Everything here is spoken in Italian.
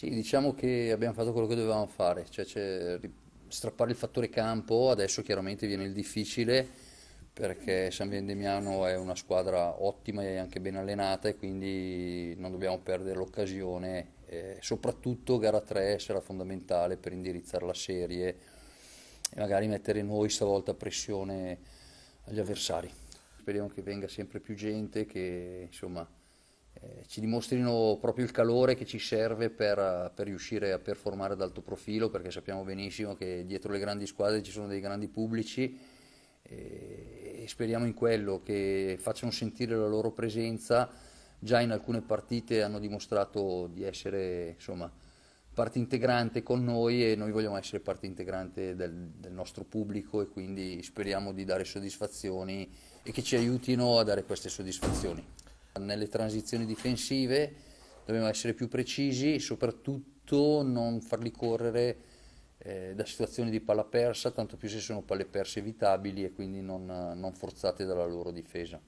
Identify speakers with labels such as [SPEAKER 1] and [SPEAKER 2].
[SPEAKER 1] Sì, diciamo che abbiamo fatto quello che dovevamo fare, cioè, c'è- strappare il fattore campo, adesso chiaramente viene il difficile perché San Vendemiano è una squadra ottima e anche ben allenata e quindi non dobbiamo perdere l'occasione, eh, soprattutto gara 3 sarà fondamentale per indirizzare la serie e magari mettere noi stavolta pressione agli avversari. Speriamo che venga sempre più gente, che insomma eh, ci dimostrino proprio il calore che ci serve per, eh, per, riuscire a performare ad alto profilo, perché sappiamo benissimo che dietro le grandi squadre ci sono dei grandi pubblici eh, e speriamo in quello, che facciano sentire la loro presenza. Già in alcune partite hanno dimostrato di essere insomma, parte integrante con noi e noi vogliamo essere parte integrante del, del nostro pubblico e quindi speriamo di dare soddisfazioni e che ci aiutino a dare queste soddisfazioni. Nelle transizioni difensive dobbiamo essere più precisi e soprattutto non farli correre eh, da situazioni di palla persa, tanto più se sono palle perse evitabili e quindi non, non forzate dalla loro difesa.